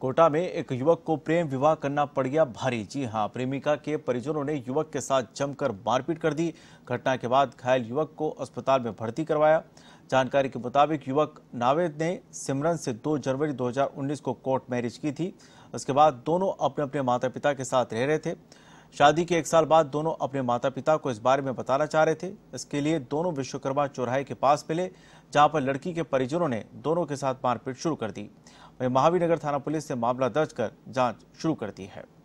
कोटा में एक युवक को प्रेम विवाह करना पड़ गया भारी जी हां प्रेमिका के परिजनों ने युवक के साथ जमकर मारपीट कर दी घटना के बाद घायल युवक को अस्पताल में भर्ती करवाया जानकारी के मुताबिक युवक नावेद ने सिमरन से 2 जनवरी 2019 को कोर्ट मैरिज की थी उसके बाद दोनों अपने अपने माता पिता के साथ रह रहे थे शादी के एक साल बाद दोनों अपने माता पिता को इस बारे में बताना चाह रहे थे इसके लिए दोनों विश्वकर्मा चौराहे के पास मिले जहां पर लड़की के परिजनों ने दोनों के साथ मारपीट शुरू कर दी वहीं महावीरनगर थाना पुलिस ने मामला दर्ज कर जांच शुरू कर दी है